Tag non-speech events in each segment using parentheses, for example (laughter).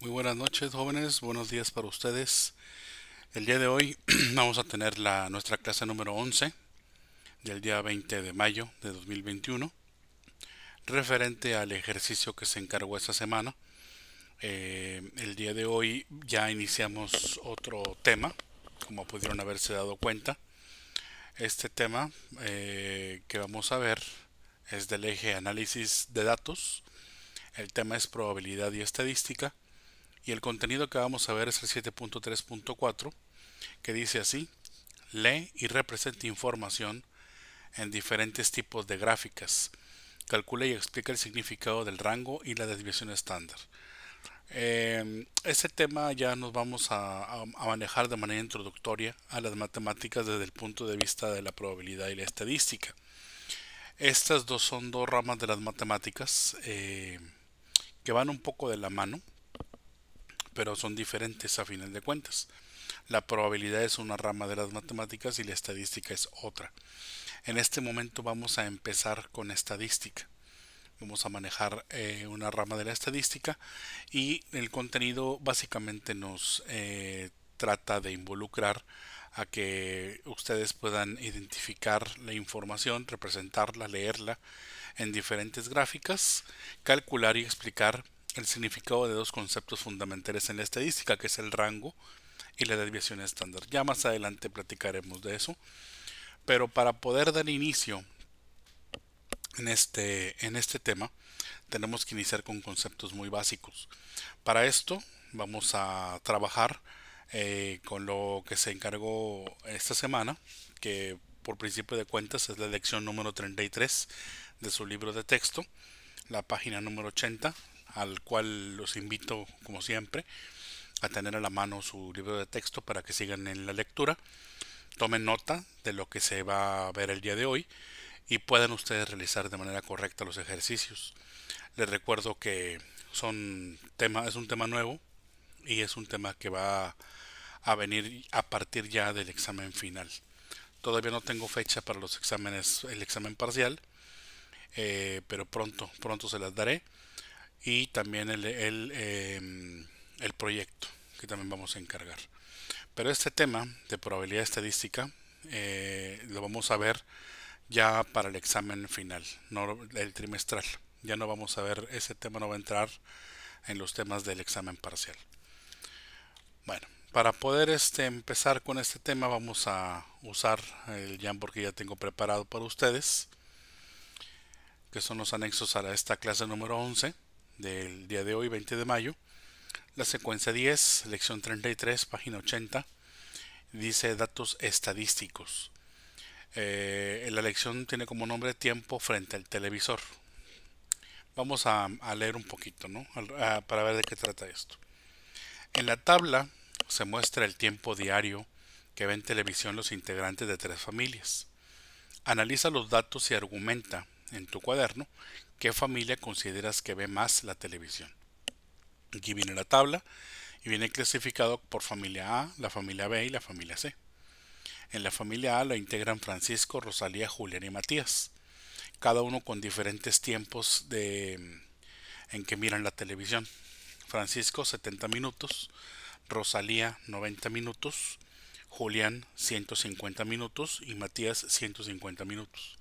Muy buenas noches jóvenes, buenos días para ustedes. El día de hoy (clears throat) vamos a tener la, nuestra clase número 11 del día 20 de mayo de 2021 referente al ejercicio que se encargó esta semana. Eh, el día de hoy ya iniciamos otro tema, como pudieron haberse dado cuenta. Este tema eh, que vamos a ver es del eje análisis de datos. El tema es probabilidad y estadística y el contenido que vamos a ver es el 7.3.4 que dice así, lee y representa información en diferentes tipos de gráficas. Calcula y explica el significado del rango y la desviación estándar. Em, ese tema ya nos vamos a, manejar de manera introductoria a las matemáticas desde el punto de vista de la probabilidad y la estadística. Estas dos son dos ramas de las matemáticas eh, que van un poco de la mano pero son diferentes a final de cuentas. La probabilidad es una rama de las matemáticas y la estadística es otra. En este momento vamos a empezar con estadística. Vamos a manejar eh, una rama de la estadística y el contenido básicamente nos eh, trata de involucrar a que ustedes puedan identificar la información, representarla, leerla en diferentes gráficas, calcular y explicar el significado de dos conceptos fundamentales en la estadística, que es el rango y la desviación estándar. Ya más adelante platicaremos de eso. Pero para poder dar inicio en este, en este tema, tenemos que iniciar con conceptos muy básicos. Para esto vamos a trabajar eh, con lo que se encargó esta semana, que por principio de cuentas es la lección número 33 de su libro de texto, la página número 80, al cual los invito, como siempre, a tener a la mano su libro de texto para que sigan en la lectura. Tomen nota de lo que se va a ver el día de hoy y puedan ustedes realizar de manera correcta los ejercicios. Les recuerdo que son tema, es un tema nuevo y es un tema que va a venir a partir ya del examen final. Todavía no tengo fecha para los exámenes, el examen parcial, eh, pero pronto, pronto se las daré y también em, el, proyecto que también vamos a encargar. Pero este tema de probabilidad estadística eh, lo vamos a ver ya para el examen final, el trimestral. Ya no vamos a ver, ese tema no va a entrar en los temas del examen parcial. Bueno, para poder este, empezar con este tema vamos a usar el Jamboard que ya tengo preparado para ustedes, que son los anexos a esta clase número 11 del día de hoy, 20 de mayo. La secuencia 10, lección 33, página 80, dice datos estadísticos. Eh, la lección tiene como nombre tiempo frente al televisor. Vamos a, leer un poquito, ¿no? para ver de qué trata esto. En la tabla se muestra el tiempo diario que ven televisión los integrantes de tres familias. Analiza los datos y argumenta en tu cuaderno qué familia consideras que ve más la televisión. Aquí viene la tabla y viene clasificado por familia A, la familia B y la familia C. En la familia A la integran Francisco, Rosalía, Julián y Matías, cada uno con diferentes tiempos de, en que miran la televisión. Francisco 70 minutos, Rosalía 90 minutos, Julián 150 minutos y Matías 150 minutos.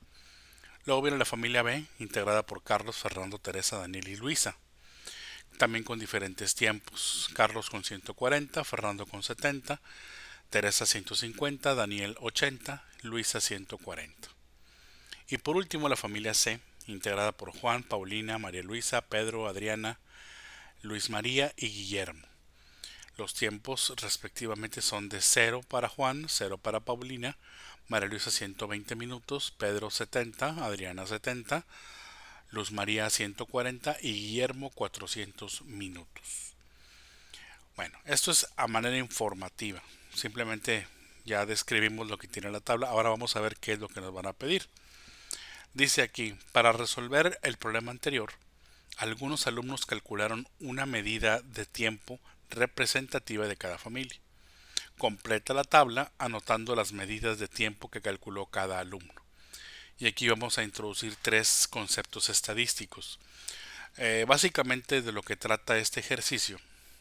Luego viene la familia B, integrada por Carlos, Fernando, Teresa, Daniel y Luisa. También con diferentes tiempos. Carlos con 140, Fernando con 70, Teresa 150, Daniel 80, Luisa 140. Y por último la familia C, integrada por Juan, Paulina, María Luisa, Pedro, Adriana, Luis María y Guillermo. Los tiempos respectivamente son de 0 para Juan, 0 para Paulina, María Luisa 120 minutos, Pedro 70, Adriana 70, Luz María 140 y Guillermo 400 minutos. Bueno, esto es a manera informativa. Simplemente ya describimos lo que tiene la tabla. Ahora vamos a ver qué es lo que nos van a pedir. Dice aquí, para resolver el problema anterior, algunos alumnos calcularon una medida de tiempo representativa de cada familia. Completa la tabla anotando las medidas de tiempo que calculó cada alumno. Y aquí vamos a introducir tres conceptos estadísticos. Eh, básicamente de lo que trata este ejercicio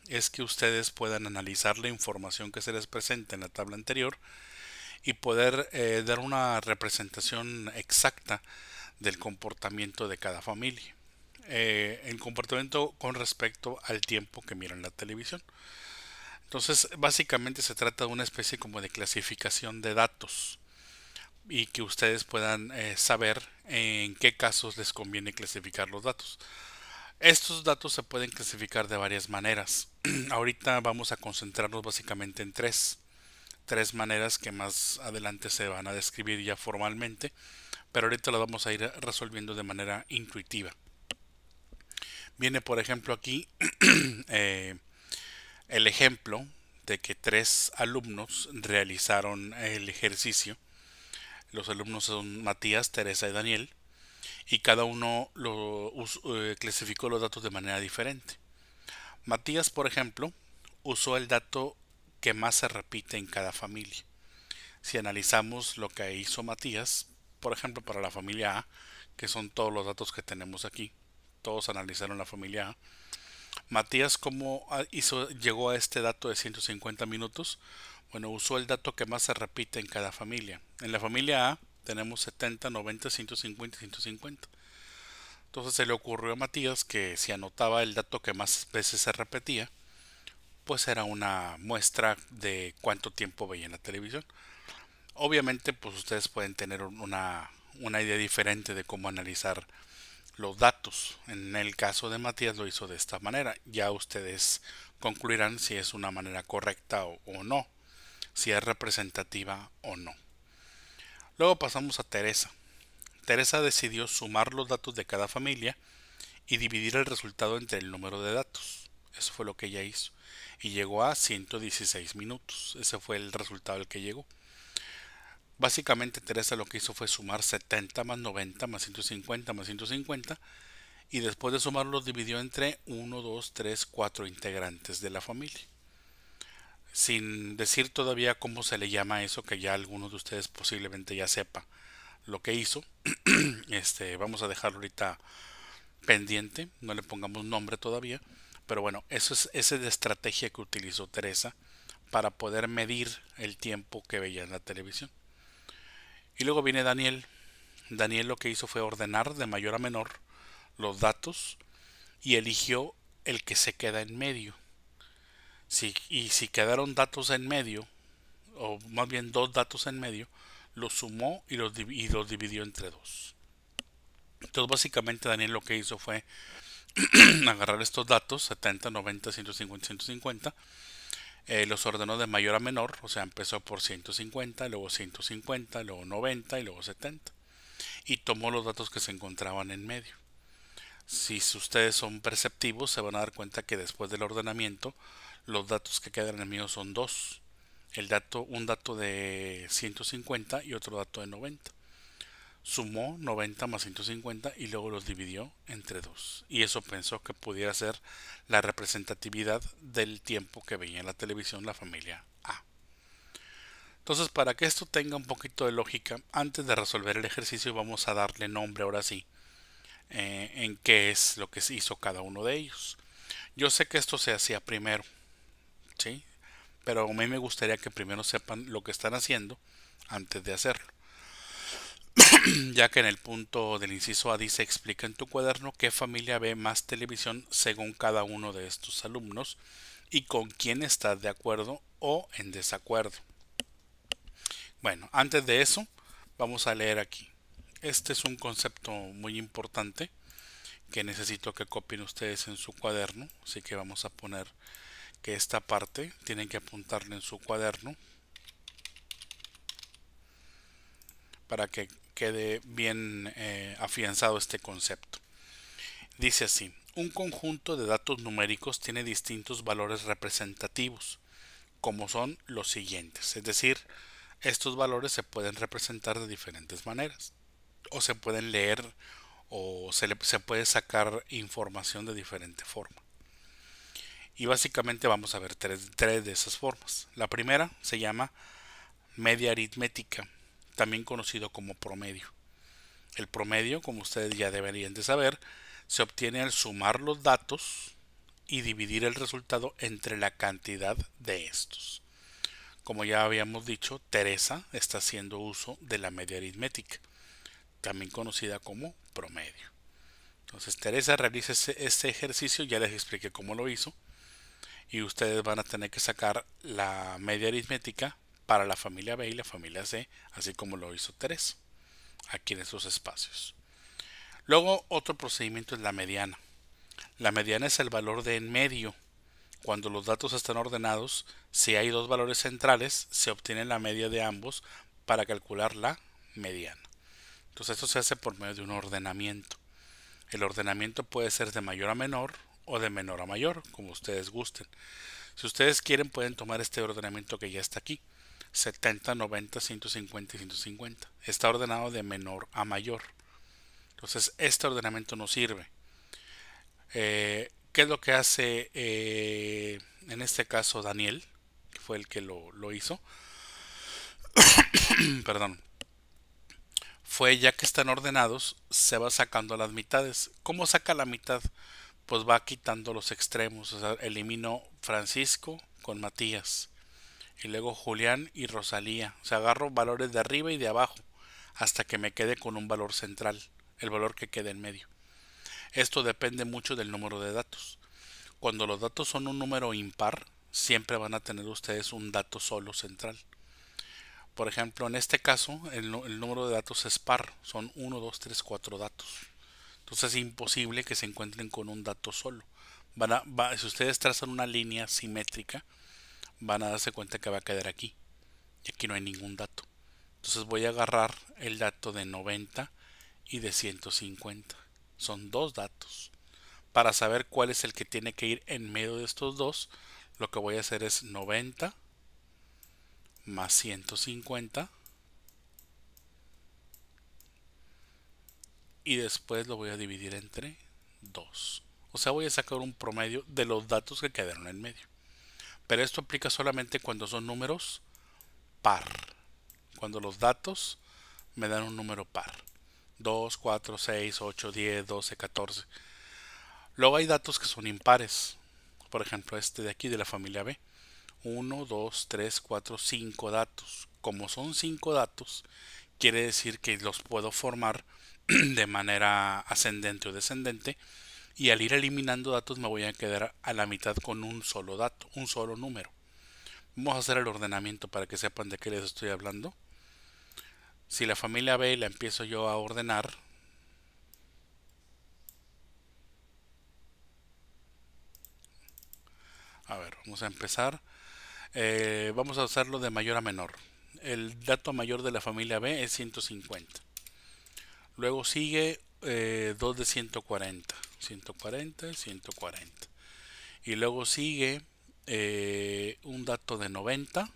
es que ustedes puedan analizar la información que se les presenta en la tabla anterior y poder eh, dar una representación exacta del comportamiento de cada familia. el eh, comportamiento con respecto al tiempo que miran la televisión. Entonces, básicamente se trata de una especie como de clasificación de datos y que ustedes puedan eh, saber en qué casos les conviene clasificar los datos. Estos datos se pueden clasificar de varias maneras. (clears throat) Ahorita vamos a concentrarnos básicamente en tres. Tres maneras que más adelante se van a describir ya formalmente, pero ahorita las vamos a ir resolviendo de manera intuitiva. Viene, por ejemplo, aquí (clears throat) eh, el ejemplo de que tres alumnos realizaron el ejercicio. Los alumnos son Matías, Teresa y Daniel. Y cada uno lo, eh, clasificó los datos de manera diferente. Matías, por ejemplo, usó el dato que más se repite en cada familia. Si analizamos lo que hizo Matías, por ejemplo, para la familia A, que son todos los datos que tenemos aquí, todos analizaron la familia A Matías, ¿cómo llegó a este dato de 150 minutos? Bueno, usó el dato que más se repite en cada familia. En la familia A tenemos 70, 90, 150 y 150. Entonces se le ocurrió a Matías que si anotaba el dato que más veces se repetía, pues era una muestra de cuánto tiempo veía en la televisión. Obviamente, pues ustedes pueden tener una, una idea diferente de cómo analizar los datos. En el caso de Matías lo hizo de esta manera. Ya ustedes concluirán si es una manera correcta o, no, si es representativa o no. Luego pasamos a Teresa. Teresa decidió sumar los datos de cada familia y dividir el resultado entre el número de datos. Eso fue lo que ella hizo. Y llegó a 116 minutos. Ese fue el resultado al que llegó. Básicamente Teresa lo que hizo fue sumar 70 más 90 más 150 más 150 y después de sumarlo dividió entre 1, 2, 3, 4 integrantes de la familia. Sin decir todavía cómo se le llama eso, que ya algunos de ustedes posiblemente ya sepa lo que hizo. (clears throat) este, vamos a dejarlo ahorita pendiente, no le pongamos nombre todavía, pero bueno, eso es esa es la estrategia que utilizó Teresa para poder medir el tiempo que veía en la televisión. Y luego viene Daniel. Daniel lo que hizo fue ordenar de mayor a menor los datos y eligió el que se queda en medio. y si quedaron datos en medio, o más bien dos datos en medio, los sumó y los, y los dividió entre dos. Entonces básicamente Daniel lo que hizo fue (clears throat) agarrar estos datos, 70, 90, 150, 150, eh, los ordenó de mayor a menor, o sea, empezó por 150, luego 150, luego 90 y luego 70. Y tomó los datos que se encontraban en medio. Si ustedes son perceptivos, se van a dar cuenta que después del ordenamiento, los datos que quedan en el medio son dos. El dato, un dato de 150 y otro dato de 90 sumó 90 más 150 y luego los dividió entre 2. Y eso pensó que pudiera ser la representatividad del tiempo que veía en la televisión la familia A. Entonces, para que esto tenga un poquito de lógica, antes de resolver el ejercicio vamos a darle nombre ahora sí eh, en qué es lo que se hizo cada uno de ellos. Yo sé que esto se hacía primero, ¿sí? Pero a mí me gustaría que primero sepan lo que están haciendo antes de hacerlo. (clears throat) ya que en el punto del inciso A dice explica en tu cuaderno qué familia ve más televisión según cada uno de estos alumnos y con quién estás de acuerdo o en desacuerdo. Bueno, antes de eso vamos a leer aquí. Este es un concepto muy importante que necesito que copien ustedes en su cuaderno, así que vamos a poner que esta parte tienen que apuntarle en su cuaderno para que quede bien eh, afianzado este concepto. Dice así, un conjunto de datos numéricos tiene distintos valores representativos, como son los siguientes. Es decir, estos valores se pueden representar de diferentes maneras, o se pueden leer, o se, se puede sacar información de diferente forma. Y básicamente vamos a ver tres de esas formas. La primera se llama media aritmética también conocido como promedio. El promedio, como ustedes ya deberían de saber, se obtiene al sumar los datos y dividir el resultado entre la cantidad de estos. Como ya habíamos dicho, Teresa está haciendo uso de la media aritmética, también conocida como promedio. Entonces Teresa realiza este ejercicio, ya les expliqué cómo lo hizo, y ustedes van a tener que sacar la media aritmética para la familia B y la familia C, así como lo hizo 3 aquí en esos espacios. Luego otro procedimiento es la mediana. La mediana es el valor de en medio. Cuando los datos están ordenados, si hay dos valores centrales, se obtiene la media de ambos para calcular la mediana. Entonces esto se hace por medio de un ordenamiento. El ordenamiento puede ser de mayor a menor o de menor a mayor, como ustedes gusten. Si ustedes quieren pueden tomar este ordenamiento que ya está aquí 70, 90, 150 y 150. Está ordenado de menor a mayor. Entonces, este ordenamiento no sirve. Eh, ¿Qué es lo que hace eh, en este caso Daniel? Que fue el que lo, hizo. (coughs) Perdón. Fue ya que están ordenados, se va sacando las mitades. ¿Cómo saca la mitad? Pues va quitando los extremos. eliminó elimino Francisco con Matías y luego Julián y Rosalía. O sea, agarro valores de arriba y de abajo hasta que me quede con un valor central, el valor que quede en medio. Esto depende mucho del número de datos. Cuando los datos son un número impar, siempre van a tener ustedes un dato solo central. Por ejemplo, en este caso, el, número de datos es par, son 1, 2, 3, 4 datos. Entonces es imposible que se encuentren con un dato solo. Van a, si ustedes trazan una línea simétrica, van a darse cuenta que va a quedar aquí. Y aquí no hay ningún dato. Entonces voy a agarrar el dato de 90 y de 150. Son dos datos. Para saber cuál es el que tiene que ir en medio de estos dos, lo que voy a hacer es 90 más 150 y después lo voy a dividir entre 2. O sea, voy a sacar un promedio de los datos que quedaron en medio. Pero esto aplica solamente cuando son números par. Cuando los datos me dan un número par. 2, 4, 6, 8, 10, 12, 14. Luego hay datos que son impares. Por ejemplo, este de aquí de la familia B. 1, 2, 3, 4, 5 datos. Como son 5 datos, quiere decir que los puedo formar (clears throat) de manera ascendente o descendente y al ir eliminando datos me voy a quedar a la mitad con un solo dato, un solo número. Vamos a hacer el ordenamiento para que sepan de qué les estoy hablando. Si la familia B la empiezo yo a ordenar, A ver, vamos a empezar. Eh, vamos a usarlo de mayor a menor. El dato mayor de la familia B es 150. Luego sigue 2 eh, de 140. 140, 140. Y luego sigue eh, un dato de 90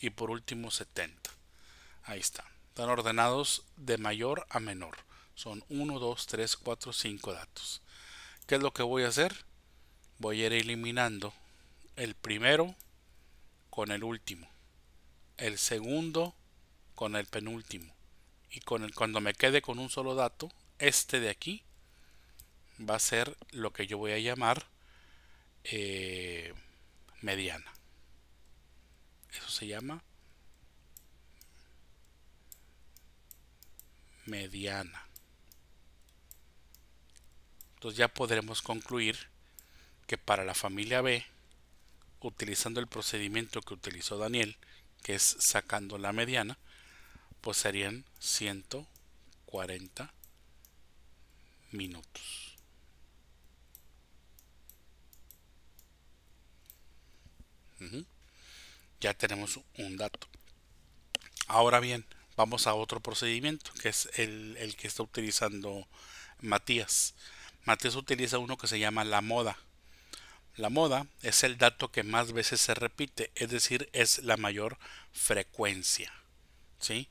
y por último 70. Ahí está. Están ordenados de mayor a menor. Son 1, 2, 3, 4, 5 datos. ¿Qué es lo que voy a hacer? Voy a ir eliminando el primero con el último. El segundo con el penúltimo. Y cuando me quede con un solo dato, este de aquí va a ser lo que yo voy a llamar eh, mediana. Eso se llama mediana. Entonces ya podremos concluir que para la familia B, utilizando el procedimiento que utilizó Daniel, que es sacando la mediana, pues serían 140 minutos. ya tenemos un dato. Ahora bien, vamos a otro procedimiento que es el, que está utilizando Matías. Matías utiliza uno que se llama la moda. La moda es el dato que más veces se repite, es decir, es la mayor frecuencia. ¿sí?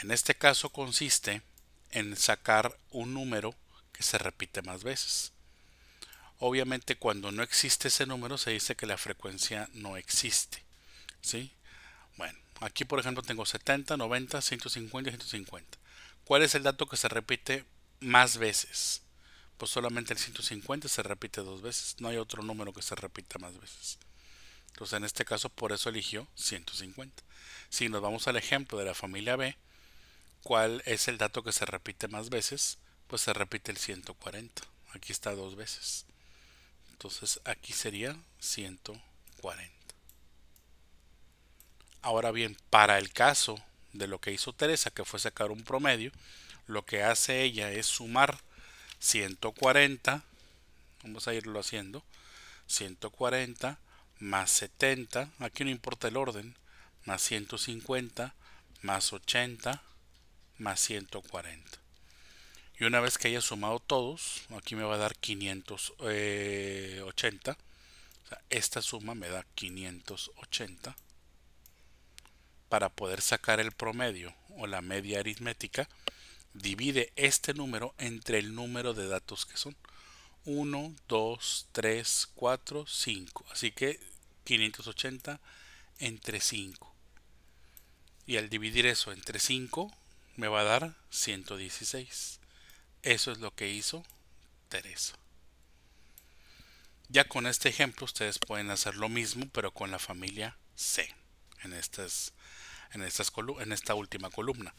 En este caso consiste en sacar un número que se repite más veces. Obviamente cuando no existe ese número se dice que la frecuencia no existe. ¿Sí? Bueno, aquí por ejemplo tengo 70, 90, 150, 150. ¿Cuál es el dato que se repite más veces? Pues solamente el 150 se repite dos veces. No hay otro número que se repita más veces. Entonces en este caso por eso eligió 150. Si nos vamos al ejemplo de la familia B, ¿cuál es el dato que se repite más veces? Pues se repite el 140. Aquí está dos veces. Entonces aquí sería 140. Ahora bien, para el caso de lo que hizo Teresa, que fue sacar un promedio, lo que hace ella es sumar 140, vamos a irlo haciendo, 140 más 70, aquí no importa el orden, más 150, más 80, más 140. Y una vez que haya sumado todos, aquí me va a dar 580. Eh, esta suma me da 580 para poder sacar el promedio o la media aritmética, divide este número entre el número de datos que son 1, 2, 3, 4, 5. Así que 580 entre 5. Y al dividir eso entre 5 me va a dar 116. Eso es lo que hizo Teresa. Ya con este ejemplo ustedes pueden hacer lo mismo pero con la familia C en estas en, esta última columna.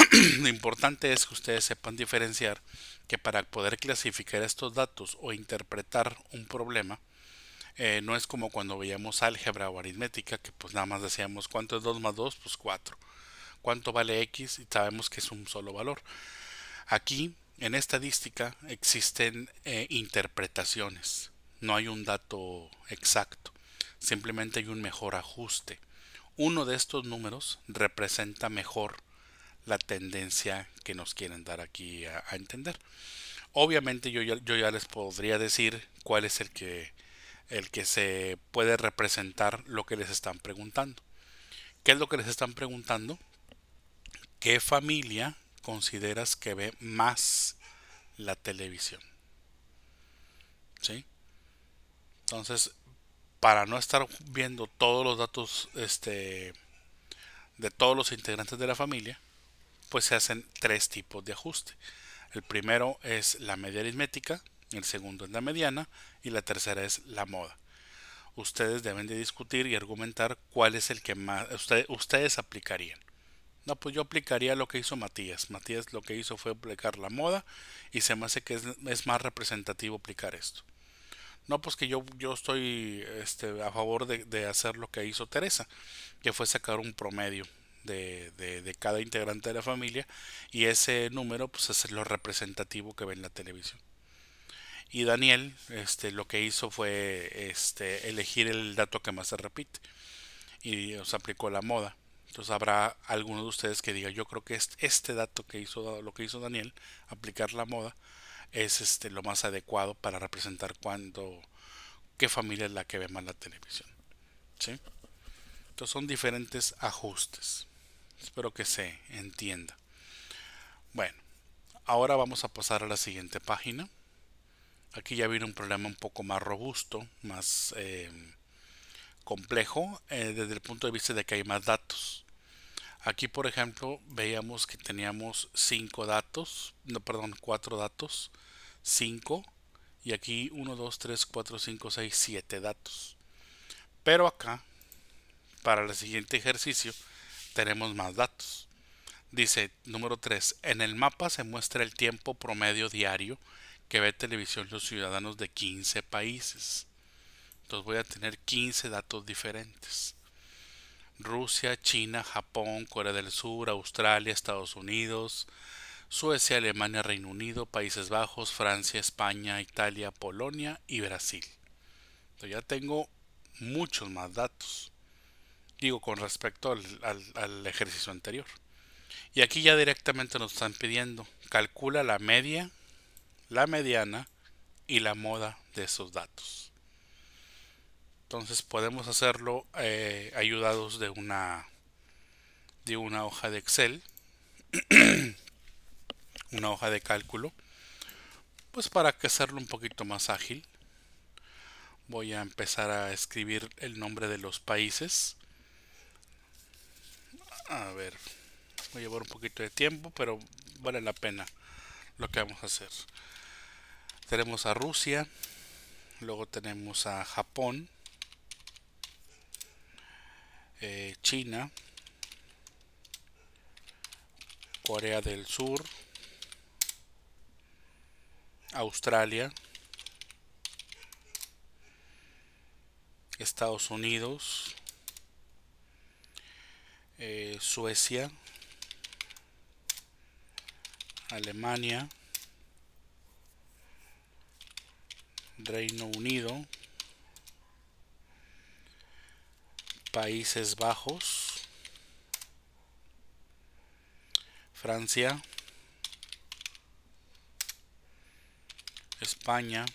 (clears throat) Lo importante es que ustedes sepan diferenciar que para poder clasificar estos datos o interpretar un problema, eh, no es como cuando veíamos álgebra o aritmética, que pues nada más decíamos cuánto es 2 más 2, pues 4. ¿Cuánto vale x? Y sabemos que es un solo valor. Aquí, en estadística, existen eh, interpretaciones. No hay un dato exacto. Simplemente hay un mejor ajuste uno de estos números representa mejor la tendencia que nos quieren dar aquí a, entender. Obviamente yo ya, yo ya, les podría decir cuál es el que, el que se puede representar lo que les están preguntando. ¿Qué es lo que les están preguntando? ¿Qué familia consideras que ve más la televisión? ¿Sí? Entonces, para no estar viendo todos los datos este, de todos los integrantes de la familia, pues se hacen tres tipos de ajuste. El primero es la media aritmética, el segundo es la mediana y la tercera es la moda. Ustedes deben de discutir y argumentar cuál es el que más ustedes aplicarían. No, pues yo aplicaría lo que hizo Matías. Matías lo que hizo fue aplicar la moda y se me hace que es más representativo aplicar esto. No, pues que yo, yo estoy este, a favor de, hacer lo que hizo Teresa, que fue sacar un promedio de, cada integrante de la familia y ese número pues es lo representativo que ve en la televisión. Y Daniel este, lo que hizo fue este, elegir el dato que más se repite y os aplicó la moda. Entonces habrá alguno de ustedes que diga, yo creo que este, este dato que hizo, lo que hizo Daniel, aplicar la moda, es este, lo más adecuado para representar cuando qué familia es la que ve más la televisión. ¿sí? Entonces son diferentes ajustes. Espero que se entienda. Bueno, ahora vamos a pasar a la siguiente página. Aquí ya viene un problema un poco más robusto, más eh, complejo, eh, desde el punto de vista de que hay más datos. Aquí, por ejemplo, veíamos que teníamos 5 datos, no, perdón, 4 datos, 5, y aquí 1, 2, 3, 4, 5, 6, 7 datos. Pero acá, para el siguiente ejercicio, tenemos más datos. Dice, número 3, en el mapa se muestra el tiempo promedio diario que ve televisión los ciudadanos de 15 países. Entonces voy a tener 15 datos diferentes. Rusia, China, Japón, Corea del Sur, Australia, Estados Unidos, Suecia, Alemania, Reino Unido, Países Bajos, Francia, España, Italia, Polonia y Brasil. ya tengo muchos más datos. Digo, con respecto al ejercicio anterior. Y aquí ya directamente nos están pidiendo, calcula la media, la mediana y la moda de esos datos. Entonces podemos hacerlo eh, ayudados de una, de una hoja de Excel, (clears throat) una hoja de cálculo, pues para que hacerlo un poquito más ágil. Voy a empezar a escribir el nombre de los países. A ver, voy a llevar un poquito de tiempo, pero vale la pena lo que vamos a hacer. Tenemos a Rusia, luego tenemos a Japón, eh, China, Corea del Sur, Australia, Estados Unidos, eh, Suecia, Alemania, Reino Unido, Países Bajos, Francia, España,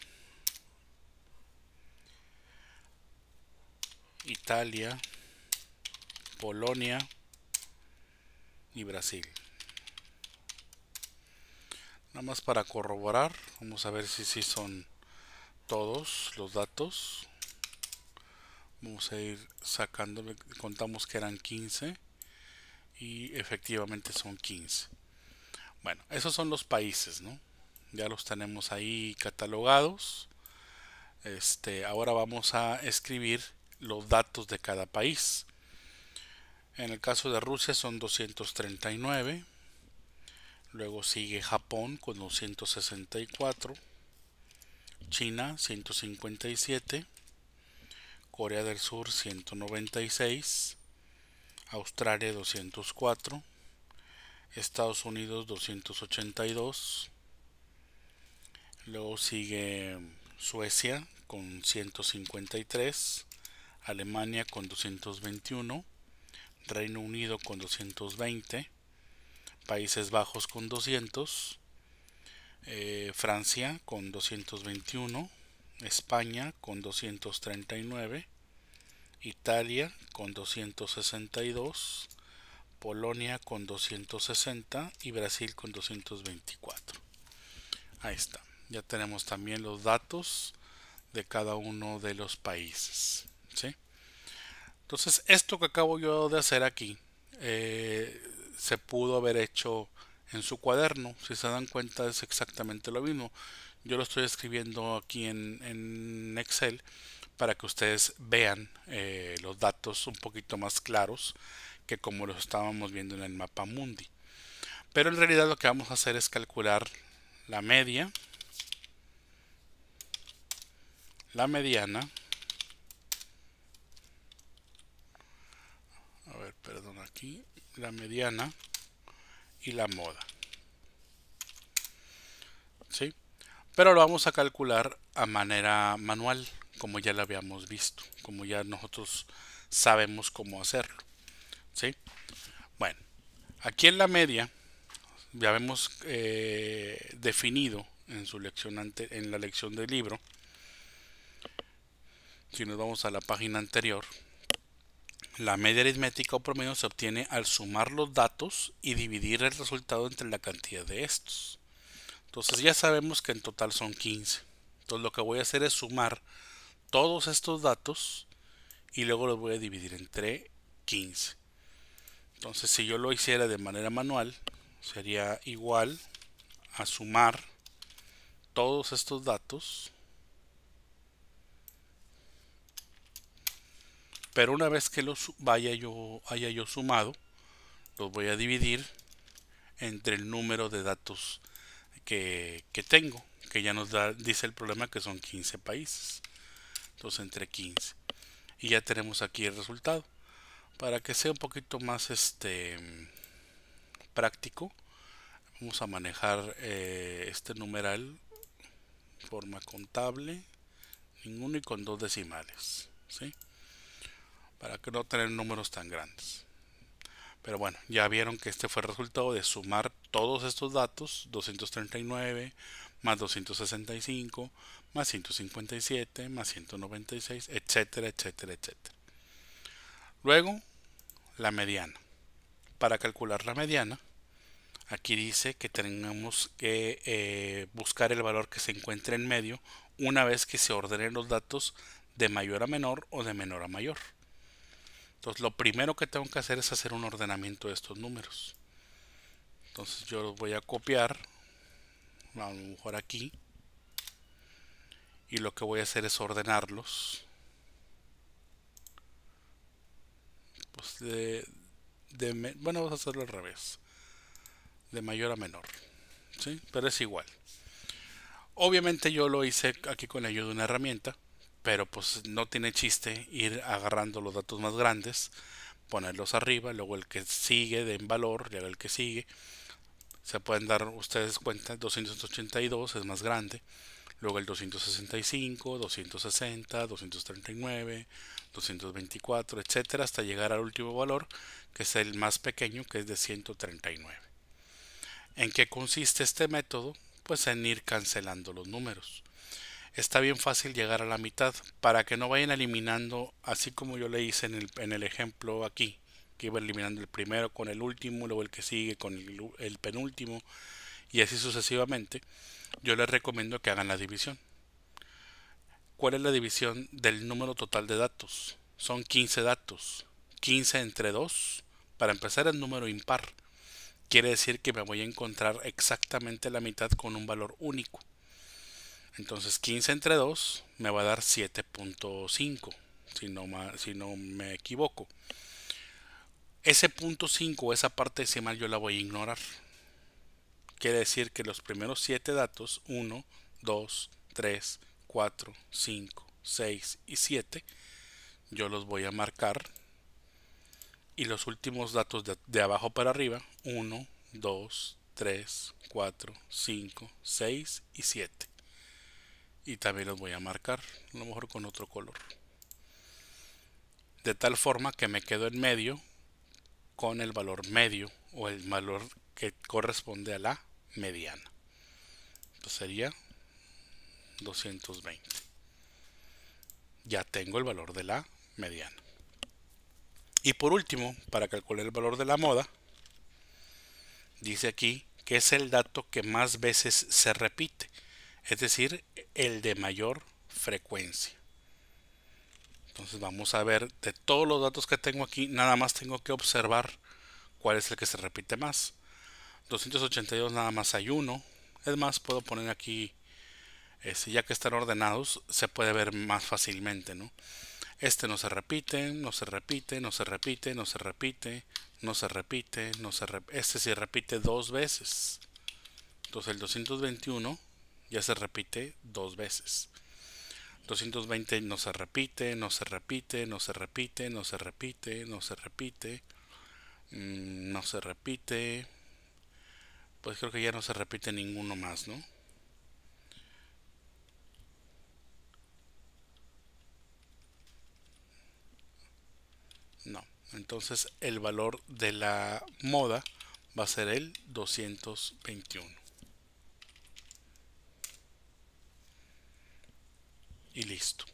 Italia, Polonia y Brasil. Nada más para corroborar, vamos a ver si son todos los datos vamos a ir sacando, contamos que eran 15 y efectivamente son 15 bueno esos son los países no ya los tenemos ahí catalogados este ahora vamos a escribir los datos de cada país en el caso de Rusia son 239 luego sigue Japón con 264 China 157 Corea del Sur 196, Australia 204, Estados Unidos 282, luego sigue Suecia con 153, Alemania con 221, Reino Unido con 220, Países Bajos con 200, eh, Francia con 221, España con 239, Italia con 262, Polonia con 260 y Brasil con 224. Ahí está. Ya tenemos también los datos de cada uno de los países. Entonces, esto que acabo yo de hacer aquí eh, se pudo haber hecho en su cuaderno. Si se dan cuenta, es exactamente lo mismo. Yo lo estoy escribiendo aquí en, Excel para que ustedes vean eh, los datos un poquito más claros que como los estábamos viendo en el mapa mundi. Pero en realidad lo que vamos a hacer es calcular la media, la mediana, a ver, perdón, aquí, la mediana y la moda. ¿Sí? Pero lo vamos a calcular a manera manual, como ya lo habíamos visto, como ya nosotros sabemos cómo hacerlo. ¿sí? Bueno, aquí en la media ya vemos eh, definido en, su lección en la lección del libro. Si nos vamos a la página anterior, la media aritmética o promedio se obtiene al sumar los datos y dividir el resultado entre la cantidad de estos. Entonces ya sabemos que en total son 15. Entonces lo que voy a hacer es sumar todos estos datos y luego los voy a dividir entre 15. Entonces si yo lo hiciera de manera manual sería igual a sumar todos estos datos. Pero una vez que los vaya yo, haya yo sumado, los voy a dividir entre el número de datos que, tengo, que ya nos da, dice el problema que son 15 países. Entonces entre 15. Y ya tenemos aquí el resultado. Para que sea un poquito más este práctico, vamos a manejar eh, este numeral forma contable, ninguno y con dos decimales. ¿sí? Para que no tener números tan grandes. Pero bueno, ya vieron que este fue el resultado de sumar todos estos datos, 239 más 265 más 157 más 196, etcétera, etcétera, etcétera. Luego, la mediana. Para calcular la mediana, aquí dice que tenemos que eh, buscar el valor que se encuentre en medio una vez que se ordenen los datos de mayor a menor o de menor a mayor. Entonces lo primero que tengo que hacer es hacer un ordenamiento de estos números. Entonces yo los voy a copiar, a lo mejor aquí, y lo que voy a hacer es ordenarlos. Pues, de, bueno, vamos a hacerlo al revés. De mayor a menor. ¿sí? Pero es igual. Obviamente yo lo hice aquí con la ayuda de una herramienta pero pues no tiene chiste ir agarrando los datos más grandes, ponerlos arriba, luego el que sigue de en valor, luego el que sigue. Se pueden dar ustedes cuenta, 282 es más grande, luego el 265, 260, 239, 224, etcétera, hasta llegar al último valor, que es el más pequeño, que es de 139. ¿En qué consiste este método? Pues en ir cancelando los números está bien fácil llegar a la mitad para que no vayan eliminando así como yo le hice en el, ejemplo aquí que iba eliminando el primero con el último luego el que sigue con el, el penúltimo y así sucesivamente yo les recomiendo que hagan la división ¿cuál es la división del número total de datos? son 15 datos 15 entre 2 para empezar el número impar quiere decir que me voy a encontrar exactamente la mitad con un valor único entonces 15 entre 2 me va a dar 7.5, si no, si no me equivoco. Ese punto 5, esa parte decimal yo la voy a ignorar. Quiere decir que los primeros 7 datos, 1, 2, 3, 4, 5, 6 y 7, yo los voy a marcar. Y los últimos datos de abajo para arriba, 1, 2, 3, 4, 5, 6 y 7 y también los voy a marcar a lo mejor con otro color de tal forma que me quedo en medio con el valor medio o el valor que corresponde a la mediana sería 220 ya tengo el valor de la mediana y por último para calcular el valor de la moda dice aquí que es el dato que más veces se repite es decir, el de mayor frecuencia. Entonces vamos a ver, de todos los datos que tengo aquí, nada más tengo que observar cuál es el que se repite más. 282 nada más hay uno. Es más, puedo poner aquí, este, ya que están ordenados, se puede ver más fácilmente, ¿no? Este no se repite, no se repite, no se repite, no se repite, no se repite, no se repite. Este se repite dos veces. Entonces el 221 ya se repite dos veces. 220 no se repite, no se repite, no se repite, no se repite, no se repite, mm, no se repite. Pues creo que ya no se repite ninguno más, ¿no? No, entonces el valor de la moda va a ser el 221. y listo.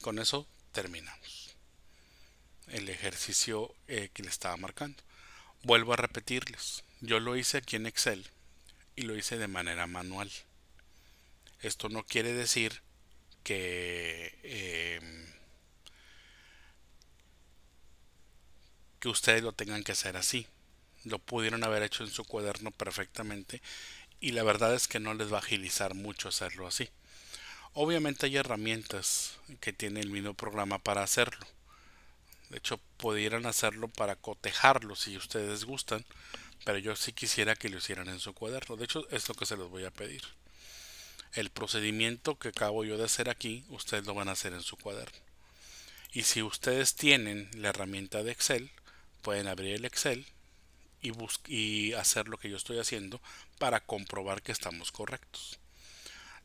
Con eso terminamos el ejercicio eh, que le estaba marcando. Vuelvo a repetirles, yo lo hice aquí en Excel y lo hice de manera manual. Esto no quiere decir que, eh, que ustedes lo tengan que hacer así. Lo pudieron haber hecho en su cuaderno perfectamente y la verdad es que no les va a agilizar mucho hacerlo así. Obviamente hay herramientas que tiene el mismo programa para hacerlo. De hecho, pudieran hacerlo para cotejarlo si ustedes gustan, pero yo sí quisiera que lo hicieran en su cuaderno. De hecho, es lo que se los voy a pedir. El procedimiento que acabo yo de hacer aquí, ustedes lo van a hacer en su cuaderno. Y si ustedes tienen la herramienta de Excel, pueden abrir el Excel y, y hacer lo que yo estoy haciendo para comprobar que estamos correctos.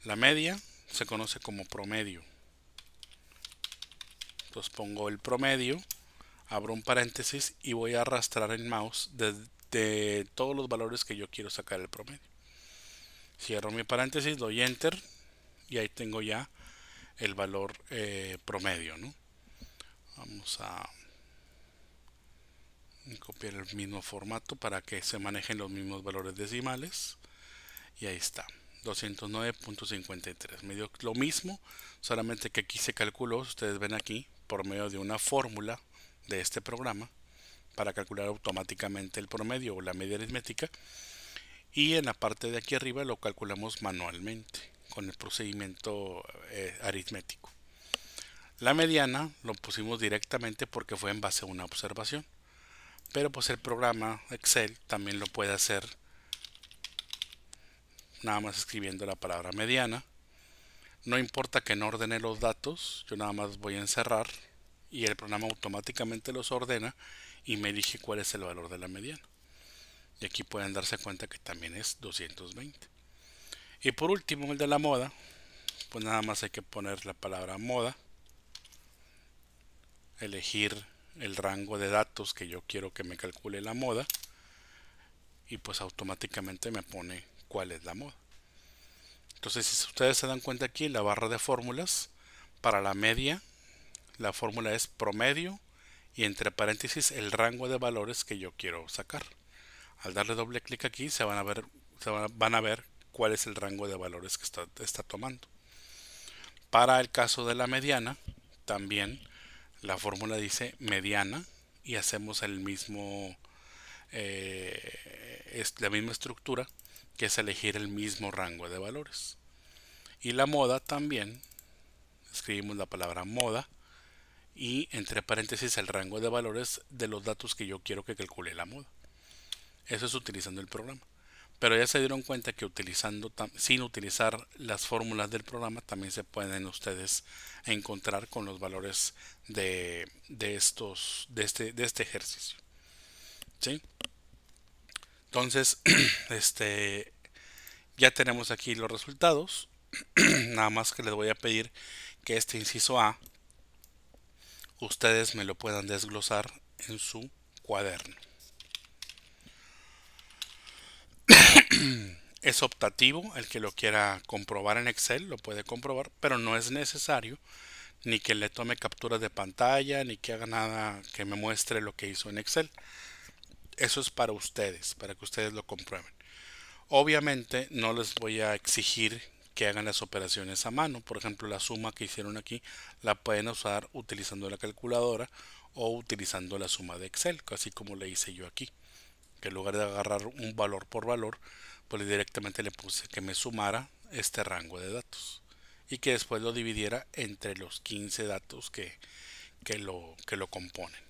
La media se conoce como promedio. Entonces pongo el promedio, abro un paréntesis y voy a arrastrar el mouse de todos los valores que yo quiero sacar el promedio. Cierro mi paréntesis, doy enter y ahí tengo ya el valor eh, promedio. Vamos a copiar el mismo formato para que se manejen los mismos valores decimales y ahí está. 209.53. Me lo mismo, solamente que aquí se calculó, ustedes ven aquí, por medio de una fórmula de este programa, para calcular automáticamente el promedio o la media aritmética. Y en la parte de aquí arriba lo calculamos manualmente, con el procedimiento eh, aritmético. La mediana lo pusimos directamente porque fue en base a una observación. Pero pues el programa Excel también lo puede hacer nada más escribiendo la palabra mediana. No importa que no ordene los datos, yo nada más voy a encerrar y el programa automáticamente los ordena y me elige cuál es el valor de la mediana. Y aquí pueden darse cuenta que también es 220. Y por último, el de la moda, pues nada más hay que poner la palabra moda, elegir el rango de datos que yo quiero que me calcule la moda y pues automáticamente me pone cuál es la moda. Entonces, si ustedes se dan cuenta aquí, la barra de fórmulas para la media, la fórmula es promedio y entre paréntesis el rango de valores que yo quiero sacar. Al darle doble clic aquí, se van a ver, van, a, ver cuál es el rango de valores que está, tomando. Para el caso de la mediana, también la fórmula dice mediana y hacemos el mismo eh, es la misma estructura es elegir el mismo rango de valores. Y la moda también, escribimos la palabra moda y entre paréntesis el rango de valores de los datos que yo quiero que calcule la moda. Eso es utilizando el programa. Pero ya se dieron cuenta que utilizando sin utilizar las fórmulas del programa también se pueden ustedes encontrar con los valores de, de estos de este, de este ejercicio. ¿Sí? Entonces, (clears throat) este, ya tenemos aquí los resultados. (clears throat) Nada más que les voy a pedir que este inciso A ustedes me lo puedan desglosar en su cuaderno. (clears throat) es optativo, el que lo quiera comprobar en Excel lo puede comprobar, pero no es necesario ni que le tome capturas de pantalla, ni que haga nada que me muestre lo que hizo en Excel eso es para ustedes, para que ustedes lo comprueben. Obviamente no les voy a exigir que hagan las operaciones a mano. Por ejemplo, la suma que hicieron aquí la pueden usar utilizando la calculadora o utilizando la suma de Excel, así como le hice yo aquí. Que en lugar de agarrar un valor por valor, pues directamente le puse que me sumara este rango de datos y que después lo dividiera entre los 15 datos que, que, lo, componen.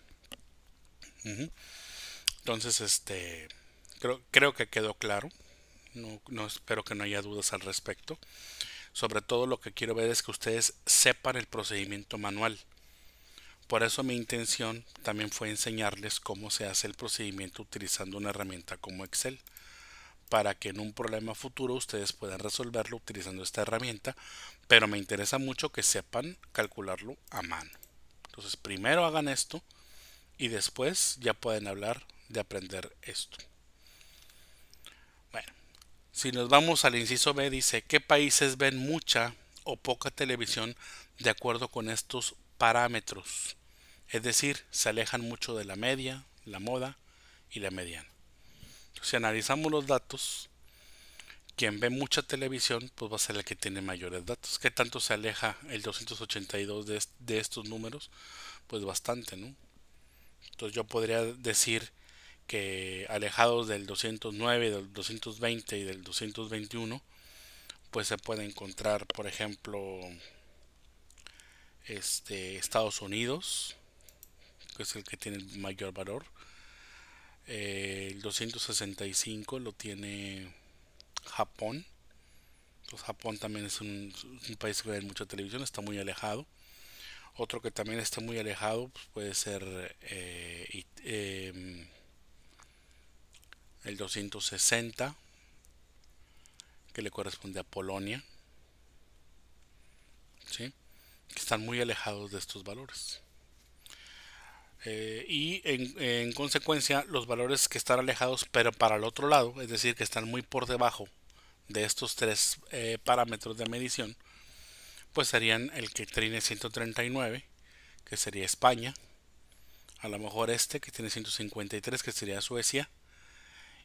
Entonces, este, creo, que quedó claro. No, espero que no haya dudas al respecto. Sobre todo lo que quiero ver es que ustedes sepan el procedimiento manual. Por eso mi intención también fue enseñarles cómo se hace el procedimiento utilizando una herramienta como Excel, para que en un problema futuro ustedes puedan resolverlo utilizando esta herramienta, pero me interesa mucho que sepan calcularlo a mano. Entonces primero hagan esto y después ya pueden hablar de aprender esto. Bueno, si nos vamos al inciso B, dice, ¿qué países ven mucha o poca televisión de acuerdo con estos parámetros? Es decir, se alejan mucho de la media, la moda y la mediana. Si analizamos los datos, quien ve mucha televisión, pues va a ser el que tiene mayores datos. ¿Qué tanto se aleja el 282 de, de estos números? Pues bastante, ¿no? Entonces yo podría decir que alejados del 209, del 220 y del 221, pues se puede encontrar, por ejemplo, este, Estados Unidos, que es el que tiene el mayor valor. Eh, el 265 lo tiene Japón. Pues Japón también es un, país que ve mucha televisión, está muy alejado. Otro que también está muy alejado pues puede ser eh, em, el 260 que le corresponde a Polonia, que están muy alejados de estos valores. Eh, y en, consecuencia los valores que están alejados pero para el otro lado, es decir, que están muy por debajo de estos tres eh, parámetros de medición, pues serían el que tiene 139, que sería España, a lo mejor este que tiene 153, que sería Suecia,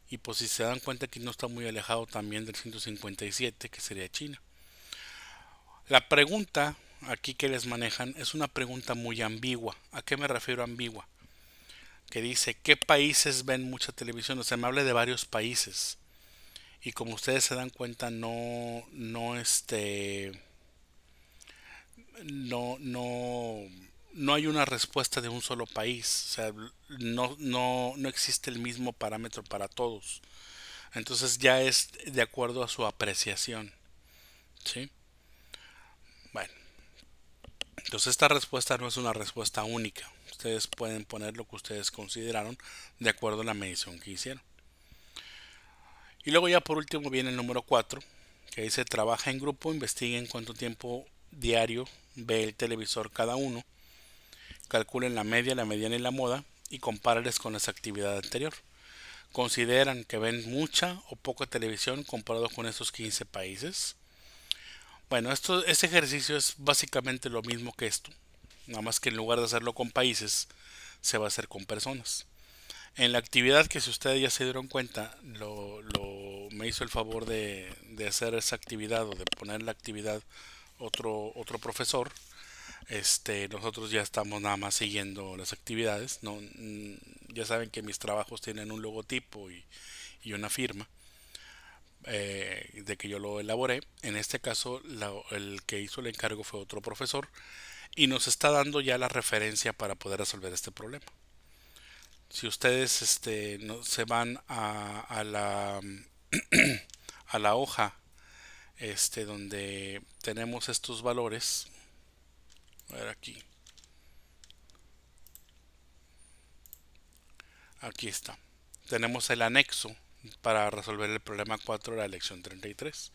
y pues si se dan cuenta que no está muy alejado también del 157, que sería China. La pregunta aquí que les manejan es una pregunta muy ambigua. ¿A qué me refiero ambigua? Que dice, ¿qué países ven mucha televisión? O sea, me habla de varios países. Y como ustedes se dan cuenta, no, no, este, no, no, no hay una respuesta de un solo país, o sea, no, no, no existe el mismo parámetro para todos. Entonces ya es de acuerdo a su apreciación. ¿Sí? Bueno. Entonces esta respuesta no es una respuesta única. Ustedes pueden poner lo que ustedes consideraron de acuerdo a la medición que hicieron. Y luego ya por último viene el número 4, que dice trabaja en grupo, investiguen cuánto tiempo diario ve el televisor cada uno calculen la media, la mediana y la moda y compárales con esa actividad anterior. Consideran que ven mucha o poca televisión comparado con esos 15 países. Bueno, esto, este ejercicio es básicamente lo mismo que esto, nada más que en lugar de hacerlo con países, se va a hacer con personas. En la actividad que si ustedes ya se dieron cuenta, lo, me hizo el favor de, hacer esa actividad o de poner la actividad otro, otro profesor, este, nosotros ya estamos nada más siguiendo las actividades. Mm, ya saben que mis trabajos tienen un logotipo y, una firma eh, de que yo lo elaboré. En este caso, el que hizo el encargo fue otro profesor y nos está dando ya la referencia para poder resolver este problema. Si ustedes este, se van a, la, (clears throat) a la hoja este, donde tenemos estos valores, a ver aquí aquí está tenemos el anexo para resolver el problema 4 de la lección 33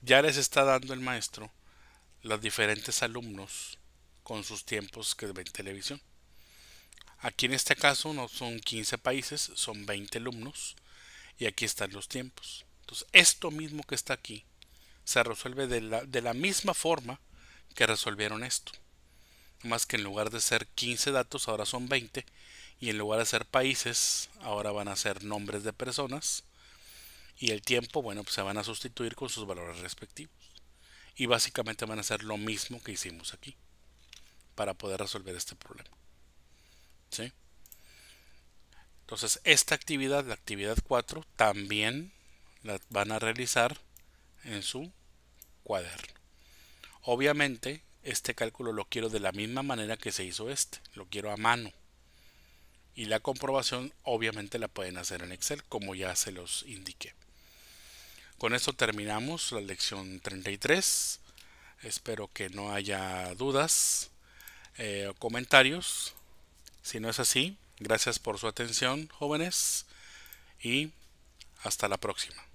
ya les está dando el maestro los diferentes alumnos con sus tiempos que ven televisión aquí en este caso no son 15 países son 20 alumnos y aquí están los tiempos entonces esto mismo que está aquí se resuelve de la, de la misma forma que resolvieron esto más que en lugar de ser 15 datos, ahora son 20. Y en lugar de ser países, ahora van a ser nombres de personas. Y el tiempo, bueno, pues se van a sustituir con sus valores respectivos. Y básicamente van a hacer lo mismo que hicimos aquí para poder resolver este problema. ¿Sí? Entonces, esta actividad, la actividad 4, también la van a realizar en su cuaderno. Obviamente, este cálculo lo quiero de la misma manera que se hizo este, lo quiero a mano. Y la comprobación obviamente la pueden hacer en Excel como ya se los indiqué. Con esto terminamos la lección 33. Espero que no haya dudas eh, o comentarios. Si no es así, gracias por su atención jóvenes y hasta la próxima.